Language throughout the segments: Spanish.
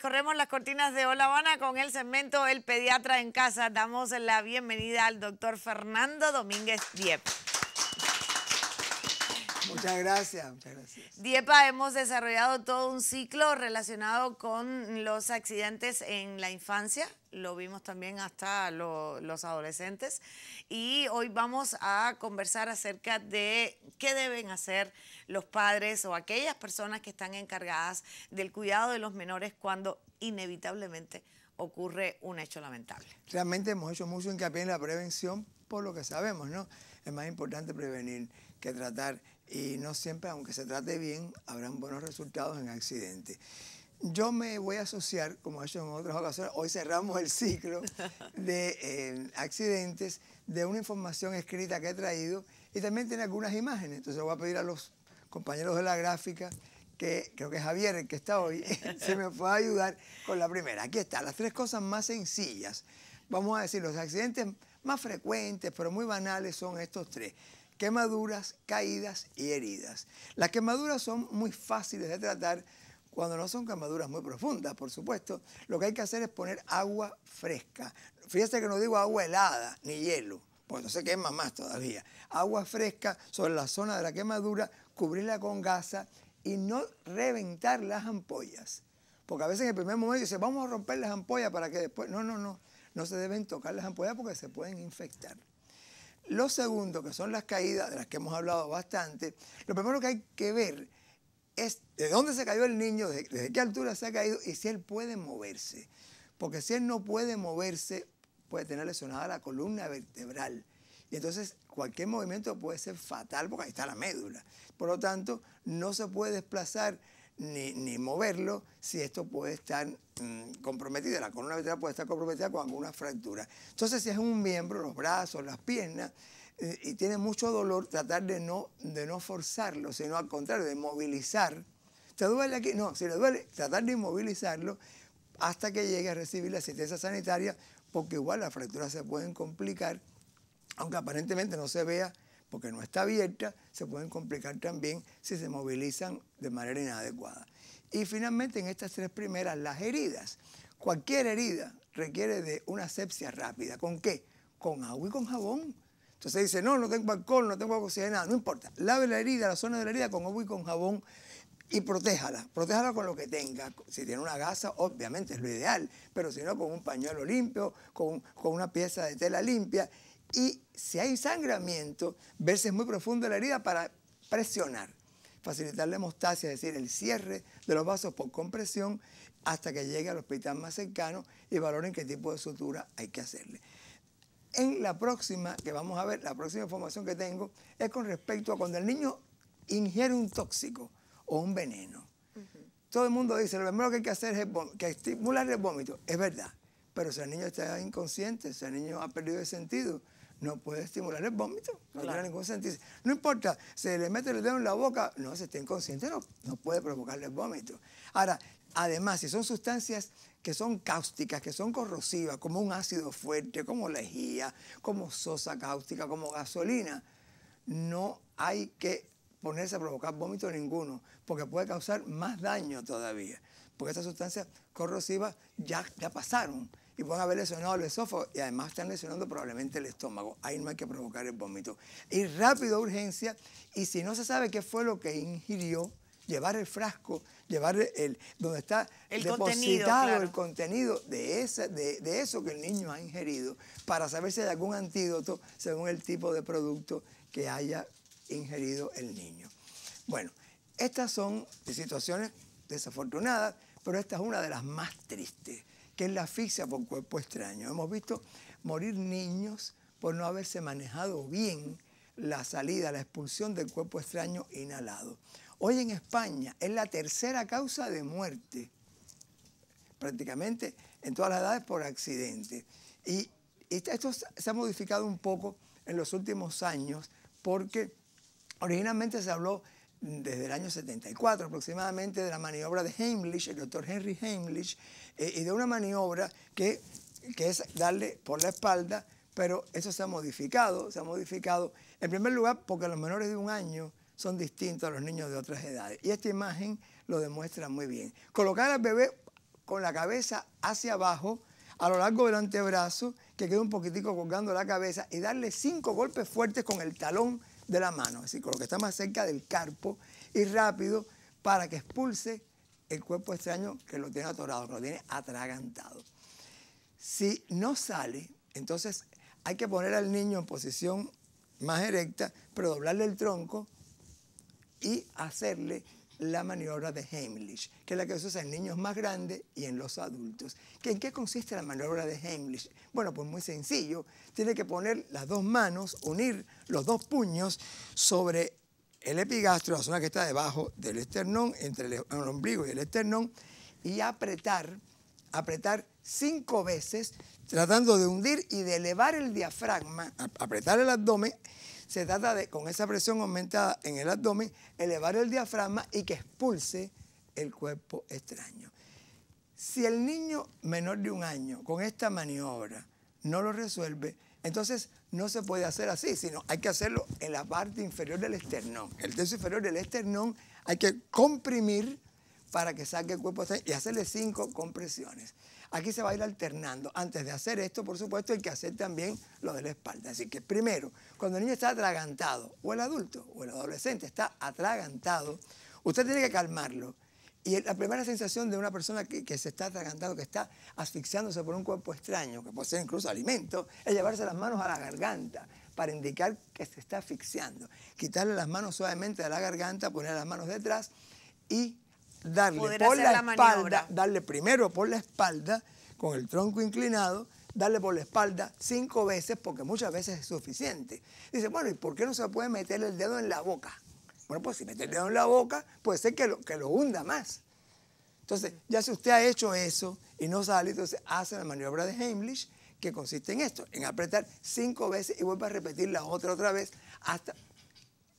Corremos las cortinas de Hola Habana con el segmento El Pediatra en Casa. Damos la bienvenida al doctor Fernando Domínguez Diep. Muchas gracias, gracias. Diepa, hemos desarrollado todo un ciclo relacionado con los accidentes en la infancia, lo vimos también hasta los adolescentes, y hoy vamos a conversar acerca de qué deben hacer los padres o aquellas personas que están encargadas del cuidado de los menores cuando inevitablemente ocurre un hecho lamentable. Realmente hemos hecho mucho hincapié en la prevención por lo que sabemos, ¿no? es más importante prevenir que tratar y no siempre, aunque se trate bien, habrán buenos resultados en accidentes. Yo me voy a asociar, como he hecho en otras ocasiones, hoy cerramos el ciclo de eh, accidentes, de una información escrita que he traído y también tiene algunas imágenes. Entonces voy a pedir a los compañeros de la gráfica que creo que Javier, el que está hoy, se me puede ayudar con la primera. Aquí está, las tres cosas más sencillas. Vamos a decir, los accidentes más frecuentes, pero muy banales, son estos tres. Quemaduras, caídas y heridas. Las quemaduras son muy fáciles de tratar cuando no son quemaduras muy profundas, por supuesto. Lo que hay que hacer es poner agua fresca. Fíjese que no digo agua helada ni hielo, porque no se quema más todavía. Agua fresca sobre la zona de la quemadura, cubrirla con gasa y no reventar las ampollas. Porque a veces en el primer momento dice, vamos a romper las ampollas para que después... No, no, no no se deben tocar las ampollas porque se pueden infectar. Lo segundo, que son las caídas, de las que hemos hablado bastante, lo primero que hay que ver es de dónde se cayó el niño, desde, qué altura se ha caído y si él puede moverse. Porque si él no puede moverse, puede tener lesionada la columna vertebral. Y entonces cualquier movimiento puede ser fatal porque ahí está la médula. Por lo tanto, no se puede desplazar ni, moverlo si esto puede estar mm, comprometido. La columna vertebral puede estar comprometida con alguna fractura. Entonces, si es un miembro, los brazos, las piernas, eh, y tiene mucho dolor, tratar de no, de no forzarlo, sino al contrario, de movilizar. ¿Te duele aquí? No, si le duele, tratar de inmovilizarlo hasta que llegue a recibir la asistencia sanitaria, porque igual las fracturas se pueden complicar, aunque aparentemente no se vea que no está abierta, se pueden complicar también si se movilizan de manera inadecuada. Y finalmente en estas tres primeras, las heridas. Cualquier herida requiere de una asepsia rápida. ¿Con qué? Con agua y con jabón. Entonces dice, no, no tengo alcohol, no tengo agua nada. no importa. Lave la herida, la zona de la herida con agua y con jabón y protéjala, protéjala con lo que tenga. Si tiene una gasa, obviamente es lo ideal, pero si no, con un pañuelo limpio, con, con una pieza de tela limpia y si hay sangramiento, veces muy profunda la herida para presionar, facilitar la hemostasia, es decir, el cierre de los vasos por compresión hasta que llegue al hospital más cercano y valoren qué tipo de sutura hay que hacerle. En la próxima, que vamos a ver, la próxima información que tengo es con respecto a cuando el niño ingiere un tóxico o un veneno. Todo el mundo dice, lo primero que hay que hacer es estimular el vómito. Es verdad. Pero si el niño está inconsciente, si el niño ha perdido el sentido, no puede estimular el vómito, no tiene ningún sentido. No importa, se le mete el dedo en la boca, no, si está inconsciente no, no puede provocarle el vómito. Ahora, además, si son sustancias que son cáusticas, que son corrosivas, como un ácido fuerte, como lejía, como sosa cáustica, como gasolina, no hay que ponerse a provocar vómito ninguno, porque puede causar más daño todavía, porque estas sustancias corrosivas ya, ya pasaron y pueden haber lesionado el esófago y además están lesionando probablemente el estómago. Ahí no hay que provocar el vómito. Y rápido urgencia y si no se sabe qué fue lo que ingirió, llevar el frasco, llevar el, donde está el contenido, el contenido de, de, eso que el niño ha ingerido para saber si hay algún antídoto según el tipo de producto que haya ingerido el niño. Bueno, estas son situaciones desafortunadas, pero esta es una de las más tristes que es la asfixia por cuerpo extraño. Hemos visto morir niños por no haberse manejado bien la salida, la expulsión del cuerpo extraño inhalado. Hoy en España es la tercera causa de muerte, prácticamente en todas las edades por accidente. Y esto se ha modificado un poco en los últimos años porque originalmente se habló desde el año 74 aproximadamente, de la maniobra de Heimlich, el doctor Henry Heimlich, eh, y de una maniobra que, que es darle por la espalda, pero eso se ha modificado, se ha modificado, en primer lugar porque los menores de un año son distintos a los niños de otras edades, y esta imagen lo demuestra muy bien. Colocar al bebé con la cabeza hacia abajo, a lo largo del antebrazo, que quede un poquitico colgando la cabeza, y darle cinco golpes fuertes con el talón de la mano, así con lo que está más cerca del carpo y rápido para que expulse el cuerpo extraño que lo tiene atorado, que lo tiene atragantado. Si no sale, entonces hay que poner al niño en posición más erecta, pero doblarle el tronco y hacerle la maniobra de Heimlich, que es la que se usa en niños más grandes y en los adultos. ¿Que ¿En qué consiste la maniobra de Heimlich? Bueno, pues muy sencillo. Tiene que poner las dos manos, unir los dos puños sobre el epigastro, la zona que está debajo del esternón, entre el, el ombligo y el esternón, y apretar, apretar cinco veces, tratando de hundir y de elevar el diafragma, apretar el abdomen se trata de, con esa presión aumentada en el abdomen, elevar el diafragma y que expulse el cuerpo extraño. Si el niño menor de un año con esta maniobra no lo resuelve, entonces no se puede hacer así, sino hay que hacerlo en la parte inferior del esternón. El tercio inferior del esternón hay que comprimir para que saque el cuerpo extraño y hacerle cinco compresiones. Aquí se va a ir alternando. Antes de hacer esto, por supuesto, hay que hacer también lo de la espalda. Así que primero, cuando el niño está atragantado, o el adulto, o el adolescente está atragantado, usted tiene que calmarlo. Y la primera sensación de una persona que, se está atragantando, que está asfixiándose por un cuerpo extraño, que puede ser incluso alimento, es llevarse las manos a la garganta para indicar que se está asfixiando. Quitarle las manos suavemente de la garganta, poner las manos detrás y darle por la, espalda, darle primero por la espalda, con el tronco inclinado, darle por la espalda cinco veces, porque muchas veces es suficiente. Dice, bueno, ¿y por qué no se puede meter el dedo en la boca? Bueno, pues si mete el dedo en la boca, puede ser que lo, que lo hunda más. Entonces, ya si usted ha hecho eso y no sale, entonces hace la maniobra de Heimlich, que consiste en esto, en apretar cinco veces y vuelve a repetir la otra otra vez hasta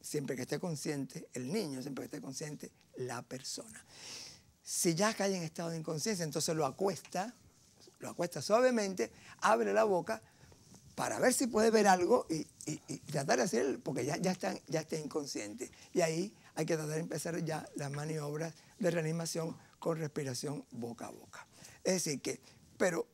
siempre que esté consciente el niño, siempre que esté consciente la persona. Si ya cae en estado de inconsciencia, entonces lo acuesta, lo acuesta suavemente, abre la boca para ver si puede ver algo y, tratar de hacer, porque ya, ya, está, ya está inconsciente. Y ahí hay que tratar de empezar ya las maniobras de reanimación con respiración boca a boca. Es decir que, pero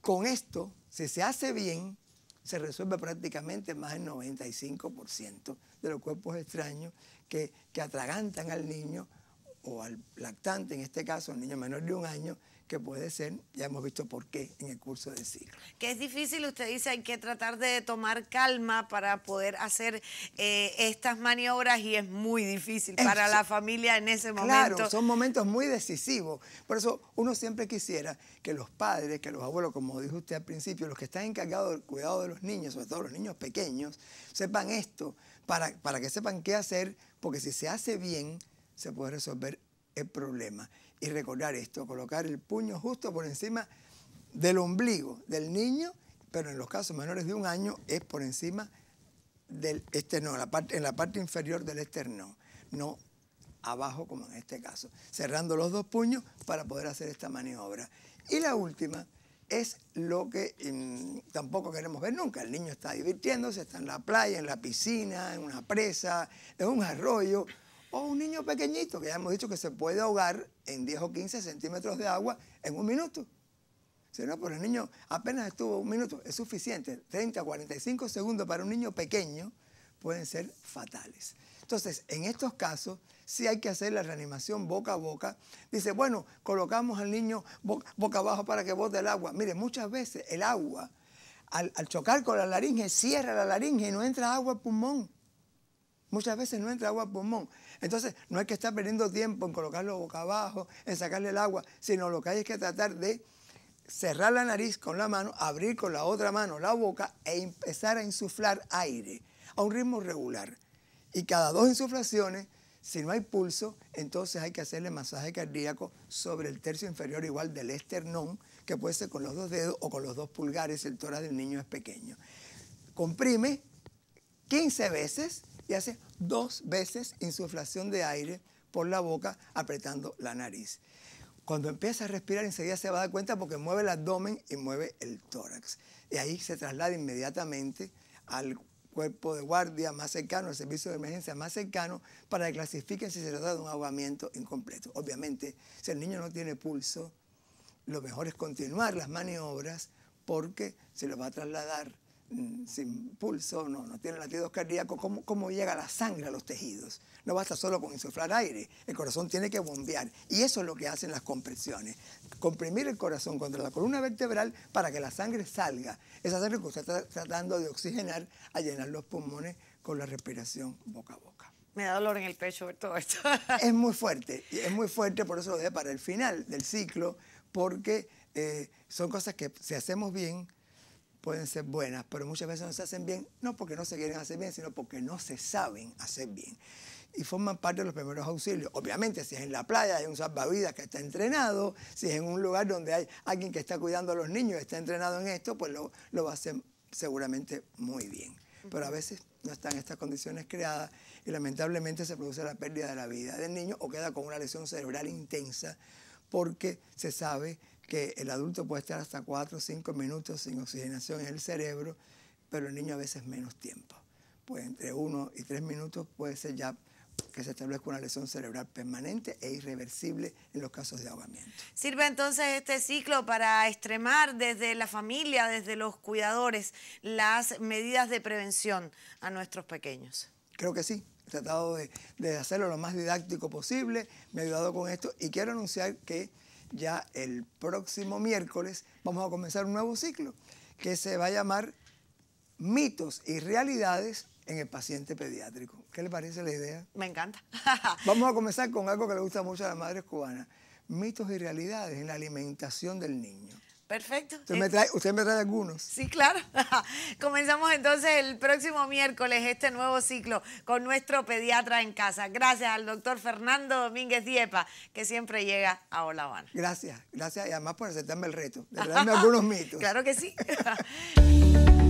con esto, si se hace bien, se resuelve prácticamente más del 95% de los cuerpos extraños que, que atragantan al niño o al lactante, en este caso al niño menor de un año, que puede ser, ya hemos visto por qué en el curso del siglo. Que es difícil, usted dice, hay que tratar de tomar calma para poder hacer eh, estas maniobras y es muy difícil para la familia en ese momento. Claro, son momentos muy decisivos. Por eso uno siempre quisiera que los padres, que los abuelos, como dijo usted al principio, los que están encargados del cuidado de los niños, sobre todo los niños pequeños, sepan esto, para, para que sepan qué hacer, porque si se hace bien, se puede resolver el problema y recordar esto, colocar el puño justo por encima del ombligo del niño, pero en los casos menores de un año es por encima del esternón, en la parte inferior del esternón, no abajo como en este caso, cerrando los dos puños para poder hacer esta maniobra. Y la última es lo que mm, tampoco queremos ver nunca. El niño está divirtiéndose, está en la playa, en la piscina, en una presa, en un arroyo, o un niño pequeñito, que ya hemos dicho que se puede ahogar en 10 o 15 centímetros de agua en un minuto. Si no, por el niño apenas estuvo un minuto, es suficiente. 30, 45 segundos para un niño pequeño pueden ser fatales. Entonces, en estos casos, si hay que hacer la reanimación boca a boca. Dice, bueno, colocamos al niño boca, abajo para que bote el agua. Mire, muchas veces el agua, al, al chocar con la laringe, cierra la laringe y no entra agua al pulmón. Muchas veces no entra agua al pulmón. Entonces, no hay que estar perdiendo tiempo en colocarlo boca abajo, en sacarle el agua, sino lo que hay es que tratar de cerrar la nariz con la mano, abrir con la otra mano la boca e empezar a insuflar aire a un ritmo regular. Y cada dos insuflaciones, si no hay pulso, entonces hay que hacerle masaje cardíaco sobre el tercio inferior igual del esternón, que puede ser con los dos dedos o con los dos pulgares, el tórax del niño es pequeño. Comprime 15 veces y hace dos veces insuflación de aire por la boca apretando la nariz. Cuando empieza a respirar enseguida se va a dar cuenta porque mueve el abdomen y mueve el tórax. Y ahí se traslada inmediatamente al cuerpo de guardia más cercano, al servicio de emergencia más cercano, para que clasifiquen si se trata de un ahogamiento incompleto. Obviamente, si el niño no tiene pulso, lo mejor es continuar las maniobras porque se lo va a trasladar Mm, sin pulso, no, no tiene latidos cardíacos, ¿cómo, ¿cómo, llega la sangre a los tejidos? No basta solo con insuflar aire, el corazón tiene que bombear y eso es lo que hacen las compresiones, comprimir el corazón contra la columna vertebral para que la sangre salga, esa sangre que usted está tratando de oxigenar a llenar los pulmones con la respiración boca a boca. Me da dolor en el pecho ver todo esto. es muy fuerte, es muy fuerte, por eso lo dejo para el final del ciclo, porque eh, son cosas que si hacemos bien, pueden ser buenas, pero muchas veces no se hacen bien, no porque no se quieren hacer bien, sino porque no se saben hacer bien. Y forman parte de los primeros auxilios. Obviamente, si es en la playa, hay un salvavidas que está entrenado, si es en un lugar donde hay alguien que está cuidando a los niños y está entrenado en esto, pues lo, lo va a hacer seguramente muy bien. Pero a veces no están estas condiciones creadas y lamentablemente se produce la pérdida de la vida del niño o queda con una lesión cerebral intensa porque se sabe que el adulto puede estar hasta 4 o 5 minutos sin oxigenación en el cerebro, pero el niño a veces menos tiempo. Pues entre 1 y 3 minutos puede ser ya que se establezca una lesión cerebral permanente e irreversible en los casos de ahogamiento. Sirve entonces este ciclo para extremar desde la familia, desde los cuidadores, las medidas de prevención a nuestros pequeños. Creo que sí. He tratado de, de hacerlo lo más didáctico posible. Me he ayudado con esto y quiero anunciar que ya el próximo miércoles vamos a comenzar un nuevo ciclo que se va a llamar Mitos y Realidades en el paciente pediátrico. ¿Qué le parece la idea? Me encanta. vamos a comenzar con algo que le gusta mucho a la madres cubanas. Mitos y realidades en la alimentación del niño. Perfecto. Usted me, trae, algunos. Sí, claro. Comenzamos entonces el próximo miércoles este nuevo ciclo con nuestro pediatra en casa. Gracias al doctor Fernando Domínguez Diepa, que siempre llega a Hola Gracias, gracias y además por aceptarme el reto, de algunos mitos. Claro que sí.